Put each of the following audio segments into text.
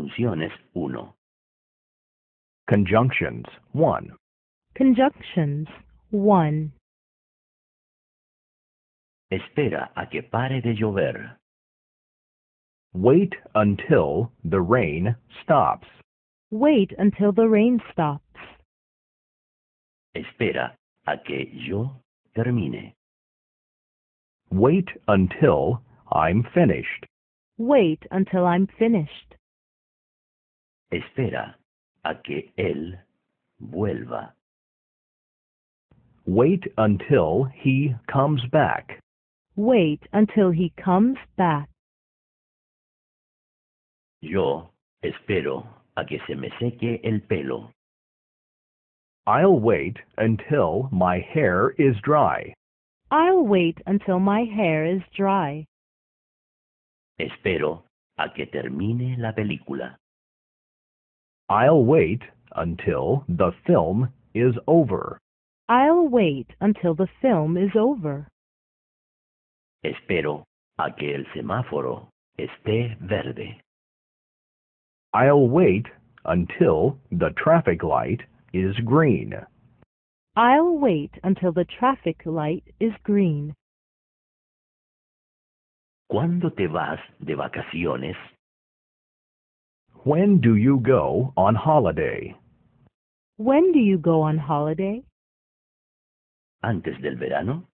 Conjunciones 1. Conjunctions 1. Conjunctions 1. Espera a que pare de llover. Wait until the rain stops. Wait until the rain stops. Espera a que yo termine. Wait until I'm finished. Wait until I'm finished. Espera a que él vuelva. Wait until he comes back. Wait until he comes back. Yo espero a que se me seque el pelo. I'll wait until my hair is dry. I'll wait until my hair is dry. Espero a que termine la película. I'll wait until the film is over. I'll wait until the film is over. Espero a que el semáforo esté verde. I'll wait until the traffic light is green. I'll wait until the traffic light is green. ¿Cuándo te vas de vacaciones? When do you go on holiday? When do you go on holiday? Antes del verano.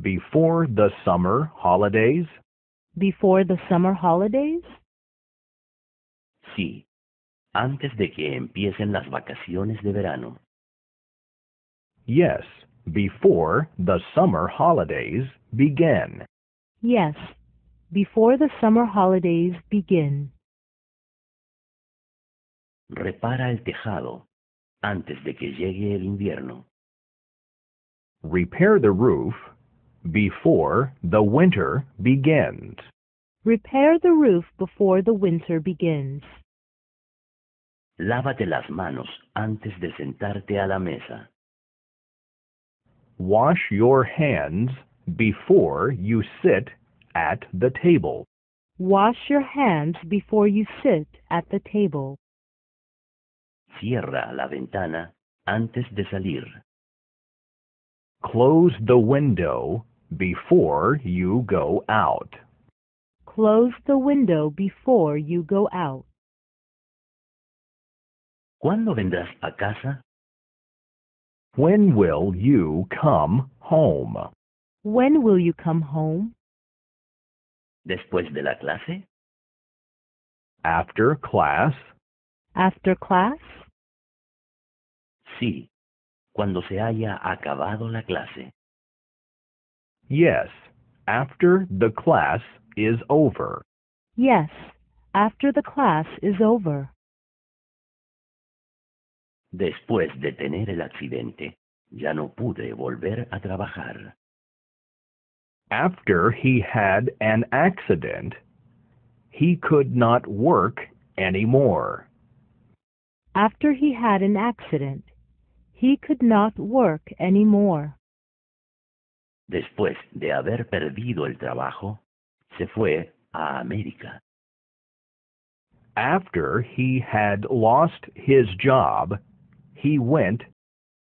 Before the summer holidays? Before the summer holidays? Sí, antes de que empiecen las vacaciones de verano. Yes, before the summer holidays begin. Yes, before the summer holidays begin. Repara el tejado antes de que llegue el invierno. Repair the roof before the winter begins. Repair the roof before the winter begins. Lávate las manos antes de sentarte a la mesa. Wash your hands before you sit at the table. Wash your hands before you sit at the table. Cierra la ventana antes de salir. Close the window before you go out. Close the window before you go out. ¿Cuándo vendrás a casa? When will you come home? When will you come home? Después de la clase? After class. After class? Sí, cuando se haya acabado la clase. Yes, after the class is over. Yes, after the class is over. Después de tener el accidente, ya no pude volver a trabajar. After he had an accident, he could not work anymore. After he had an accident, He could not work any more. Después de haber perdido el trabajo, se fue a América. After he had lost his job, he went